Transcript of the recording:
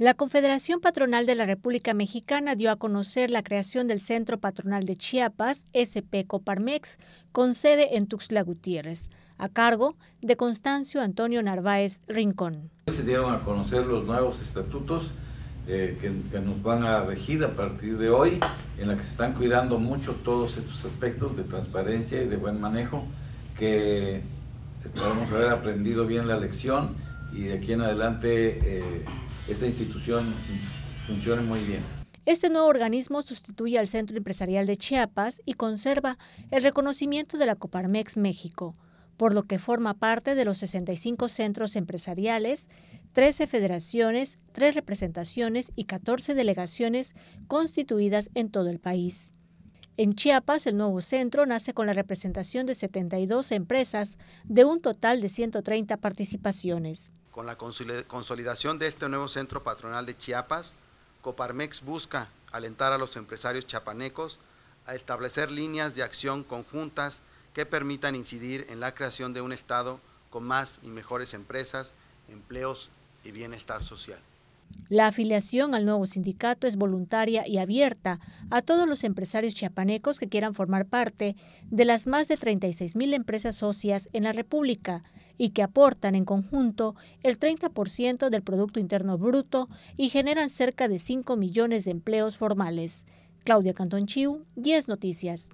La Confederación Patronal de la República Mexicana dio a conocer la creación del Centro Patronal de Chiapas, SP Coparmex, con sede en Tuxtla Gutiérrez, a cargo de Constancio Antonio Narváez Rincón. Se dieron a conocer los nuevos estatutos eh, que, nos van a regir a partir de hoy, en la que se están cuidando mucho todos estos aspectos de transparencia y de buen manejo, que podemos haber aprendido bien la lección y de aquí en adelante... Eh, esta institución funcione muy bien. Este nuevo organismo sustituye al Centro Empresarial de Chiapas y conserva el reconocimiento de la Coparmex México, por lo que forma parte de los 65 centros empresariales, 13 federaciones, 3 representaciones y 14 delegaciones constituidas en todo el país. En Chiapas, el nuevo centro nace con la representación de 72 empresas de un total de 130 participaciones. Con la consolidación de este nuevo centro patronal de Chiapas, Coparmex busca alentar a los empresarios chiapanecos a establecer líneas de acción conjuntas que permitan incidir en la creación de un Estado con más y mejores empresas, empleos y bienestar social. La afiliación al nuevo sindicato es voluntaria y abierta a todos los empresarios chiapanecos que quieran formar parte de las más de 36 mil empresas socias en la República y que aportan en conjunto el 30% del Producto Interno Bruto y generan cerca de 5 millones de empleos formales. Claudia Cantón Chiu, 10 Noticias.